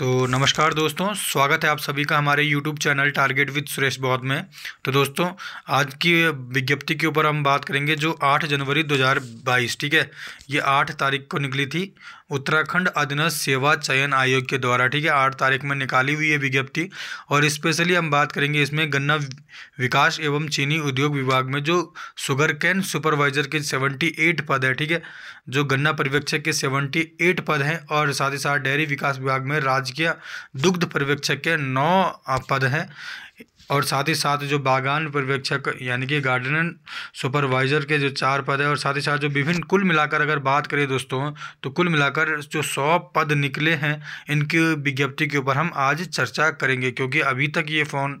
तो नमस्कार दोस्तों स्वागत है आप सभी का हमारे YouTube channel target with Suresh Bauddh में तो दोस्तों आज की विज्ञप्ति के ऊपर हम बात करेंगे जो 8 जनवरी 2022 ठीक है ये 8 तारीख को निकली थी उत्तराखंड अधीनस्थ सेवा चयन आयोग के द्वारा ठीक है आठ तारीख में निकाली हुई है विज्ञप्ति और स्पेशली हम बात करेंगे इसमें गन्ना विकास एवं चीनी उद्योग विभाग में जो शुगर कैन सुपरवाइजर के सेवेंटी एट पद है ठीक है जो गन्ना पर्यवेक्षक के सेवेंटी एट पद हैं और साथ ही साथ डेयरी विकास विभाग में राजकीय दुग्ध पर्यवेक्षक के नौ पद हैं और साथ ही साथ जो बागान पर्यवेक्षक यानी कि गार्डन सुपरवाइज़र के जो चार पद हैं और साथ ही साथ जो विभिन्न कुल मिलाकर अगर बात करें दोस्तों तो कुल मिलाकर जो सौ पद निकले हैं इनकी विज्ञप्ति के ऊपर हम आज चर्चा करेंगे क्योंकि अभी तक ये फ़ोन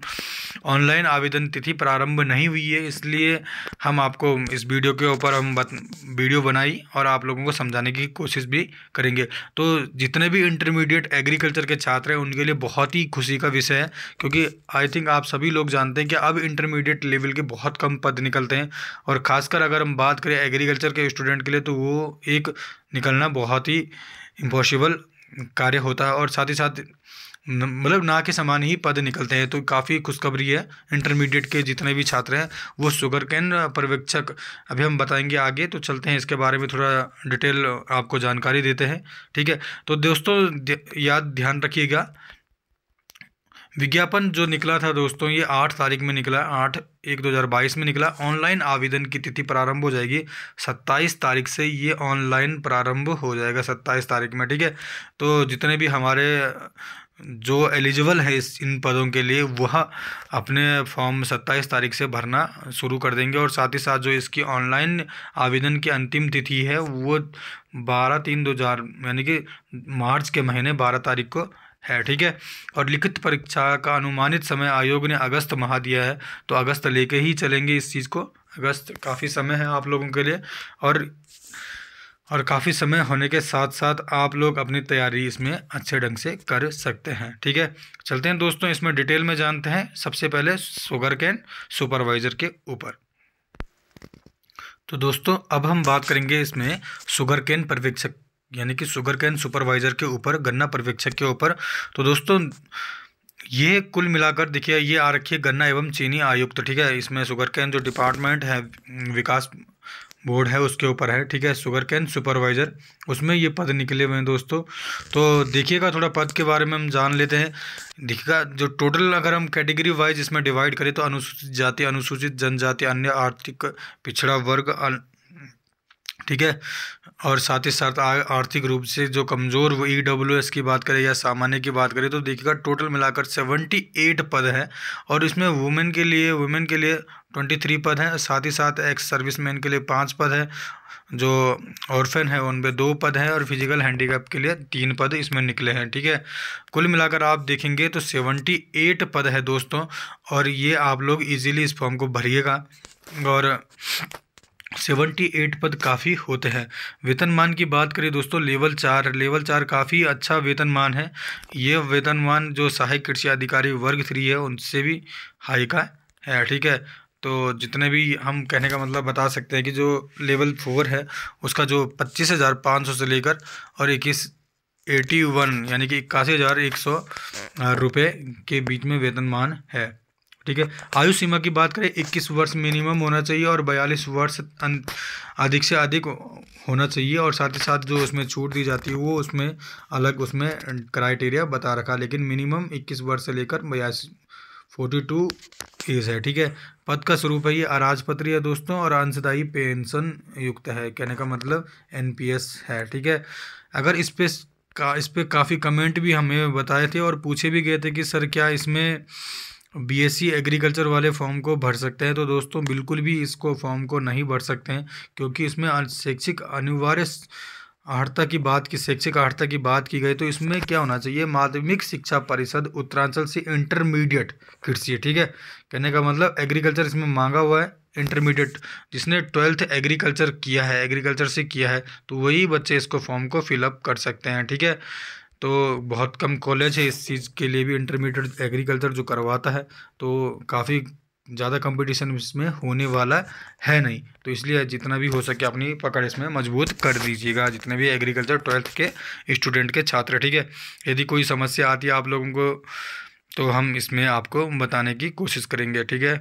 ऑनलाइन आवेदन तिथि प्रारंभ नहीं हुई है इसलिए हम आपको इस वीडियो के ऊपर हम बत, वीडियो बनाई और आप लोगों को समझाने की कोशिश भी करेंगे तो जितने भी इंटरमीडिएट एग्रीकल्चर के छात्र हैं उनके लिए बहुत ही खुशी का विषय है क्योंकि आई थिंक आप सब सभी लोग जानते हैं कि अब इंटरमीडिएट लेवल के बहुत कम पद निकलते हैं और ख़ासकर अगर हम बात करें एग्रीकल्चर के स्टूडेंट के लिए तो वो एक निकलना बहुत ही इम्पॉसिबल कार्य होता है और साथ ही साथ मतलब ना के समान ही पद निकलते हैं तो काफ़ी खुशखबरी है इंटरमीडिएट के जितने भी छात्र हैं वो शुगर कैन पर्यवेक्षक अभी हम बताएंगे आगे तो चलते हैं इसके बारे में थोड़ा डिटेल आपको जानकारी देते हैं ठीक है तो दोस्तों याद ध्यान रखिएगा विज्ञापन जो निकला था दोस्तों ये आठ तारीख में निकला आठ एक दो हज़ार बाईस में निकला ऑनलाइन आवेदन की तिथि प्रारंभ हो जाएगी सत्ताईस तारीख से ये ऑनलाइन प्रारंभ हो जाएगा सत्ताईस तारीख में ठीक है तो जितने भी हमारे जो एलिजिबल है इस इन पदों के लिए वह अपने फॉर्म सत्ताईस तारीख से भरना शुरू कर देंगे और साथ ही साथ जो इसकी ऑनलाइन आवेदन की अंतिम तिथि है वो बारह तीन दो हज़ार यानी कि मार्च के महीने बारह तारीख को है ठीक है और लिखित परीक्षा का अनुमानित समय आयोग ने अगस्त माह दिया है तो अगस्त लेके ही चलेंगे इस चीज़ को अगस्त काफ़ी समय है आप लोगों के लिए और और काफ़ी समय होने के साथ साथ आप लोग अपनी तैयारी इसमें अच्छे ढंग से कर सकते हैं ठीक है चलते हैं दोस्तों इसमें डिटेल में जानते हैं सबसे पहले शुगर कैन सुपरवाइज़र के ऊपर तो दोस्तों अब हम बात करेंगे इसमें शुगर कैन पर्यवेक्षक यानी कि शुगर कैन सुपरवाइज़र के ऊपर गन्ना पर्यवेक्षक के ऊपर तो दोस्तों ये कुल मिलाकर देखिए ये आ रखी है गन्ना एवं चीनी आयुक्त तो ठीक है इसमें शुगर कैन जो डिपार्टमेंट है विकास बोर्ड है उसके ऊपर है ठीक है शुगर कैन सुपरवाइज़र उसमें ये पद निकले हुए हैं दोस्तों तो देखिएगा थोड़ा पद के बारे में हम जान लेते हैं देखिएगा जो टोटल अगर हम कैटेगरी वाइज इसमें डिवाइड करें तो अनुसूचित जाति अनुसूचित जनजाति अन्य आर्थिक पिछड़ा वर्ग ठीक है और साथ ही साथ आर्थिक रूप से जो कमज़ोर वो ई डब्ल्यू एस की बात करें या सामान्य की बात करें तो देखिएगा टोटल मिलाकर सेवेंटी एट पद हैं और इसमें वुमेन के लिए वुमेन के लिए ट्वेंटी थ्री पद हैं साथ ही साथ एक्स सर्विस मैन के लिए पाँच पद है जो ऑर्फेन है उन दो पद हैं और फिजिकल हैंडीकैप के लिए तीन पद इसमें निकले हैं ठीक है कुल मिलाकर आप देखेंगे तो सेवेंटी एट पद है दोस्तों और ये आप लोग इजीली इस फॉर्म को भरिएगा और सेवेंटी एट पद काफ़ी होते हैं वेतनमान की बात करें दोस्तों लेवल चार लेवल चार काफ़ी अच्छा वेतनमान है ये वेतनमान जो सहायक कृषि अधिकारी वर्ग थ्री है उनसे भी हाई का है ठीक है तो जितने भी हम कहने का मतलब बता सकते हैं कि जो लेवल फोर है उसका जो पच्चीस हज़ार पाँच सौ से लेकर और इक्कीस एटी वन यानी कि इक्यासी हज़ार एक सौ रुपये के बीच में वेतनमान है ठीक है आयु सीमा की बात करें 21 वर्ष मिनिमम होना चाहिए और 42 वर्ष अधिक से अधिक होना चाहिए और साथ ही साथ जो उसमें छूट दी जाती है वो उसमें अलग उसमें क्राइटेरिया बता रखा लेकिन मिनिमम 21 वर्ष से लेकर बयासी फोर्टी टू एज है ठीक है पद का स्वरूप है ये अराजपत्र है दोस्तों और अंशदायी पेंशन युक्त है कहने का मतलब एस है ठीक है अगर इस पे का इस पर काफ़ी कमेंट भी हमें बताए थे और पूछे भी गए थे कि सर क्या इसमें बीएससी एग्रीकल्चर वाले फॉर्म को भर सकते हैं तो दोस्तों बिल्कुल भी इसको फॉर्म को नहीं भर सकते हैं क्योंकि इसमें शैक्षिक अनिवार्य आहर्ता की बात की शैक्षिक आहर्ता की बात की गई तो इसमें क्या होना चाहिए माध्यमिक शिक्षा परिषद उत्तरांचल से इंटरमीडिएट कृषि ठीक है कहने का मतलब एग्रीकल्चर इसमें मांगा हुआ है इंटरमीडिएट जिसने ट्वेल्थ एग्रीकल्चर किया है एग्रीकल्चर से किया है तो वही बच्चे इसको फॉर्म को फिलअप कर सकते हैं ठीक है तो बहुत कम कॉलेज है इस चीज़ के लिए भी इंटरमीडिएट एग्रीकल्चर जो करवाता है तो काफ़ी ज़्यादा कंपटीशन इसमें होने वाला है नहीं तो इसलिए जितना भी हो सके अपनी पकड़ इसमें मजबूत कर दीजिएगा जितने भी एग्रीकल्चर ट्वेल्थ के स्टूडेंट के छात्र ठीक है यदि कोई समस्या आती है आप लोगों को तो हम इसमें आपको बताने की कोशिश करेंगे ठीक है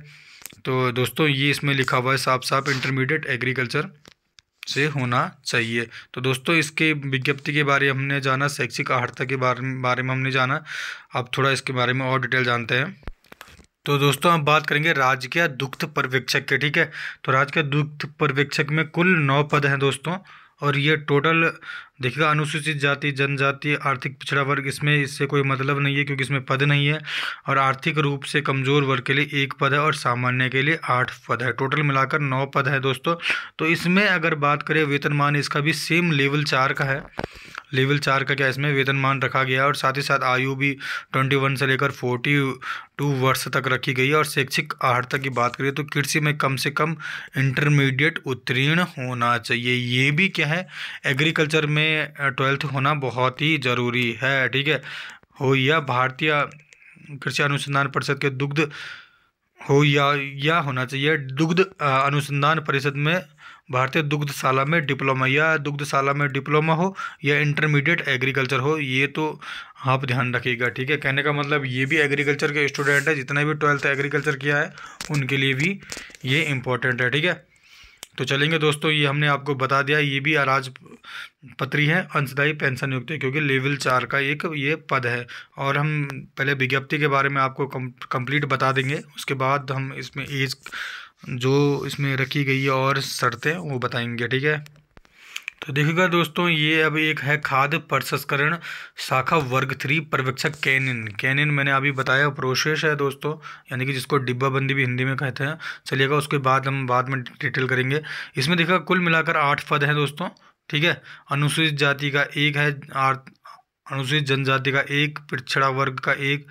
तो दोस्तों ये इसमें लिखा हुआ है साफ साफ इंटरमीडिएट एग्रीकल्चर से होना चाहिए तो दोस्तों इसके विज्ञप्ति के बारे में हमने जाना शैक्षिक आहर्ता के बारे में हमने जाना अब थोड़ा इसके बारे में और डिटेल जानते हैं तो दोस्तों हम बात करेंगे राजकीय दुग्ध पर्यवेक्षक के ठीक है तो के दुग्ध पर्यवेक्षक में कुल नौ पद हैं दोस्तों और ये टोटल देखिएगा अनुसूचित जाति जनजाति आर्थिक पिछड़ा वर्ग इसमें इससे कोई मतलब नहीं है क्योंकि इसमें पद नहीं है और आर्थिक रूप से कमज़ोर वर्ग के लिए एक पद है और सामान्य के लिए आठ पद है टोटल मिलाकर नौ पद है दोस्तों तो इसमें अगर बात करें वेतनमान इसका भी सेम लेवल चार का है लेवल चार का क्या इसमें वेतनमान रखा गया है और साथ ही साथ आयु भी ट्वेंटी वन से लेकर फोर्टी टू वर्ष तक रखी गई है और शैक्षिक अर्हता की बात करें तो कृषि में कम से कम इंटरमीडिएट उत्तीर्ण होना चाहिए ये भी क्या है एग्रीकल्चर में ट्वेल्थ होना बहुत ही ज़रूरी है ठीक है हो या भारतीय कृषि अनुसंधान परिषद के दुग्ध हो या या होना चाहिए दुग्ध अनुसंधान परिषद में भारतीय दुग्धशाला में डिप्लोमा या दुग्धशाला में डिप्लोमा हो या इंटरमीडिएट एग्रीकल्चर हो ये तो आप ध्यान रखिएगा ठीक है कहने का मतलब ये भी एग्रीकल्चर के स्टूडेंट है जितना भी ट्वेल्थ एग्रीकल्चर किया है उनके लिए भी ये इम्पोर्टेंट है ठीक है तो चलेंगे दोस्तों ये हमने आपको बता दिया ये भी अराज पत्री है अंशदायी पेंशन युक्त क्योंकि लेवल चार का एक ये पद है और हम पहले विज्ञप्ति के बारे में आपको कंप्लीट बता देंगे उसके बाद हम इसमें एज जो इसमें रखी गई है और शर्तें वो बताएंगे ठीक है तो देखिएगा दोस्तों ये अब एक है खाद्य प्रसंस्करण शाखा वर्ग थ्री पर्यवेक्षक कैनिन कैनिन मैंने अभी बताया प्रोसेस है दोस्तों यानी कि जिसको डिब्बा बंदी भी हिंदी में कहते हैं चलिएगा उसके बाद हम बाद में डिटेल करेंगे इसमें देखा कुल मिलाकर आठ पद हैं दोस्तों ठीक है अनुसूचित जाति का एक है अनुसूचित जनजाति का एक पिछड़ा वर्ग का एक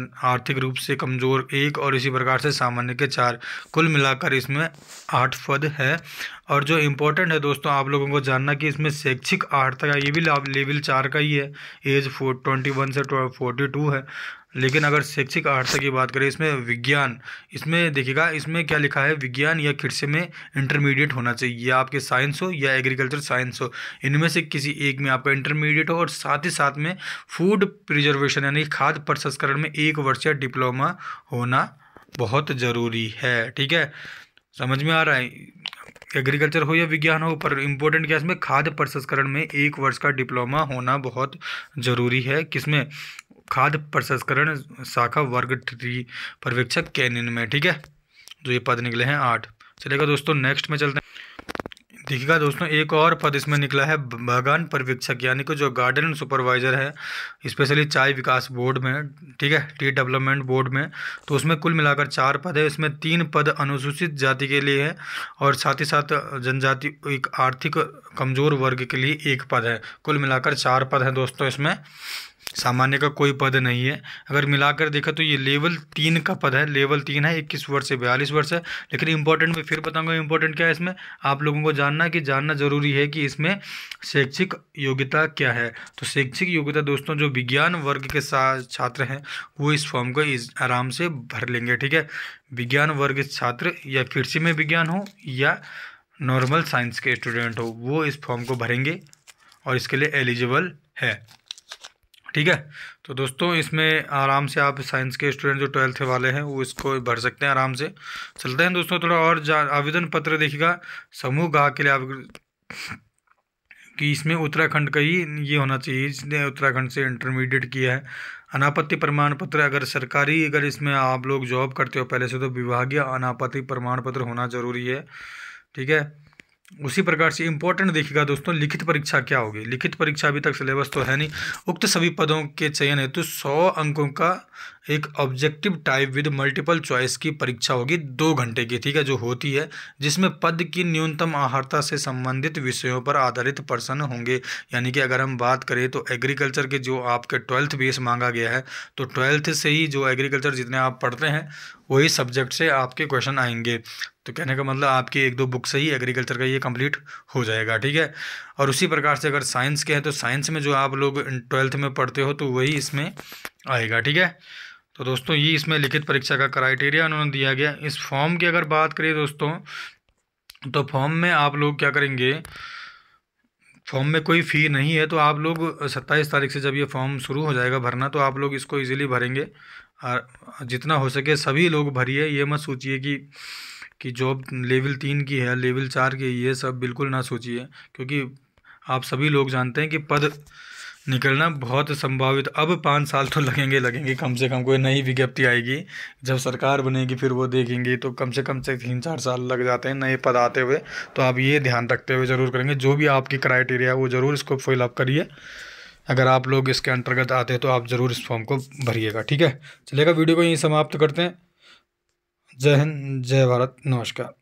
आर्थिक रूप से कमज़ोर एक और इसी प्रकार से सामान्य के चार कुल मिलाकर इसमें आठ पद है और जो इम्पोर्टेंट है दोस्तों आप लोगों को जानना कि इसमें शैक्षिक आर्थिक ये भी लेवल चार का ही है एज फोर ट्वेंटी वन से फोर्टी टू है लेकिन अगर शैक्षिक आर्थिक की बात करें इसमें विज्ञान इसमें देखिएगा इसमें क्या लिखा है विज्ञान या कृषि में इंटरमीडिएट होना चाहिए या आपके साइंस हो या एग्रीकल्चर साइंस हो इनमें से किसी एक में आपका इंटरमीडिएट हो और साथ ही साथ में फूड प्रिजर्वेशन यानी खाद्य प्रसंस्करण में एक वर्ष डिप्लोमा होना बहुत ज़रूरी है ठीक है समझ में आ रहा है एग्रीकल्चर हो या विज्ञान हो पर इम्पोर्टेंट क्या इसमें खाद्य प्रसंस्करण में एक वर्ष का डिप्लोमा होना बहुत ज़रूरी है किसमें खाद्य प्रसंस्करण शाखा वर्ग थ्री पर्यवेक्षक कैनिन में ठीक है जो ये पद निकले हैं आठ चलेगा दोस्तों नेक्स्ट में चलते हैं देखिएगा दोस्तों एक और पद इसमें निकला है बागान पर्यवेक्षक यानी कि जो गार्डन सुपरवाइजर है स्पेशली चाय विकास बोर्ड में ठीक है टी डेवलपमेंट बोर्ड में तो उसमें कुल मिलाकर चार पद है इसमें तीन पद अनुसूचित जाति के लिए है और साथ ही साथ जनजाति एक आर्थिक कमज़ोर वर्ग के लिए एक पद है कुल मिलाकर चार पद हैं दोस्तों इसमें सामान्य का कोई पद नहीं है अगर मिलाकर देखा तो ये लेवल तीन का पद है लेवल तीन है इक्कीस वर्ष से बयालीस वर्ष है लेकिन इंपॉर्टेंट मैं फिर बताऊंगा इंपॉर्टेंट क्या है इसमें आप लोगों को जानना कि जानना जरूरी है कि इसमें शैक्षिक योग्यता क्या है तो शैक्षिक योग्यता दोस्तों जो विज्ञान वर्ग के छात्र हैं वो इस फॉर्म को इस आराम से भर लेंगे ठीक है विज्ञान वर्ग छात्र या कृषि में विज्ञान हो या नॉर्मल साइंस के स्टूडेंट हो वो इस फॉर्म को भरेंगे और इसके लिए एलिजिबल है ठीक है तो दोस्तों इसमें आराम से आप साइंस के स्टूडेंट जो ट्वेल्थ वाले हैं वो इसको भर सकते हैं आराम से चलते हैं दोस्तों थोड़ा और आवेदन पत्र देखिएगा समूह गाह के लिए आप कि इसमें उत्तराखंड का ही ये होना चाहिए जिसने उत्तराखंड से इंटरमीडिएट किया है अनापत्ति प्रमाण पत्र अगर सरकारी अगर इसमें आप लोग जॉब करते हो पहले से तो विभागीय अनापत्ति प्रमाण पत्र होना ज़रूरी है ठीक है उसी प्रकार से इंपॉर्टेंट देखिएगा दोस्तों लिखित परीक्षा क्या होगी लिखित परीक्षा अभी तक सिलेबस तो है नहीं उक्त सभी पदों के चयन हेतु सौ अंकों का एक objective type with multiple choice की परीक्षा होगी दो घंटे की ठीक है जो होती है जिसमें पद की न्यूनतम आहारता से संबंधित विषयों पर आधारित प्रश्न होंगे यानी कि अगर हम बात करें तो एग्रीकल्चर के जो आपके ट्वेल्थ बेस मांगा गया है तो ट्वेल्थ से ही जो एग्रीकल्चर जितने आप पढ़ते हैं वही सब्जेक्ट से आपके क्वेश्चन आएंगे तो कहने का मतलब आपकी एक दो बुक से ही एग्रीकल्चर का ये कंप्लीट हो जाएगा ठीक है और उसी प्रकार से अगर साइंस के हैं तो साइंस में जो आप लोग ट्वेल्थ में पढ़ते हो तो वही इसमें आएगा ठीक है तो दोस्तों ये इसमें लिखित परीक्षा का क्राइटेरिया उन्होंने दिया गया इस फॉर्म की अगर बात करें दोस्तों तो फॉर्म में आप लोग क्या करेंगे फॉर्म में कोई फ़ी नहीं है तो आप लोग सत्ताईस तारीख से जब ये फॉर्म शुरू हो जाएगा भरना तो आप लोग इसको इजीली भरेंगे और जितना हो सके सभी लोग भरिए ये मत सोचिए कि कि जॉब लेवल तीन की है लेवल चार की ये सब बिल्कुल ना सोचिए क्योंकि आप सभी लोग जानते हैं कि पद निकलना बहुत संभावित अब पाँच साल तो लगेंगे लगेंगे कम से कम कोई नई विज्ञप्ति आएगी जब सरकार बनेगी फिर वो देखेंगे तो कम से कम से तीन चार साल लग जाते हैं नए पद आते हुए तो आप ये ध्यान रखते हुए ज़रूर करेंगे जो भी आपकी क्राइटेरिया है वो ज़रूर इसको फिलअप करिए अगर आप लोग इसके अंतर्गत आते हैं तो आप ज़रूर इस फॉर्म को भरिएगा ठीक है चलेगा वीडियो को यहीं समाप्त करते हैं जय हिंद जय भारत नमस्कार